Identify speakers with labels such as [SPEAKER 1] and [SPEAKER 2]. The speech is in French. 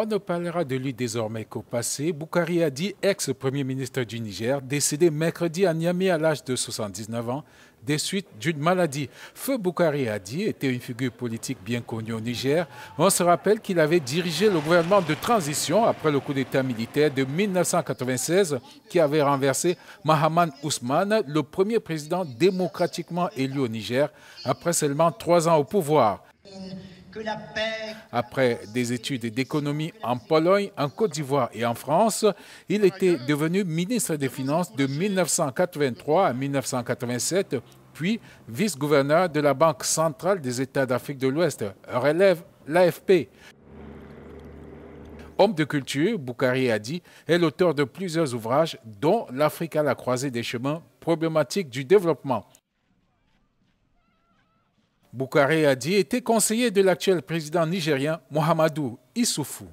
[SPEAKER 1] On ne parlera de lui désormais qu'au passé. Boukhari Hadi, ex-premier ministre du Niger, décédé mercredi à Niamey à l'âge de 79 ans, des suites d'une maladie. Feu Boukhari Hadi était une figure politique bien connue au Niger. On se rappelle qu'il avait dirigé le gouvernement de transition après le coup d'État militaire de 1996 qui avait renversé Mahaman Ousmane, le premier président démocratiquement élu au Niger, après seulement trois ans au pouvoir. Après des études d'économie en Pologne, en Côte d'Ivoire et en France, il était devenu ministre des Finances de 1983 à 1987, puis vice-gouverneur de la Banque centrale des États d'Afrique de l'Ouest, relève l'AFP. Homme de culture, Boukari Adi est l'auteur de plusieurs ouvrages, dont L'Afrique à la croisée des chemins, problématique du développement, Boukare Adi était conseiller de l'actuel président nigérien Mohamedou Issoufou.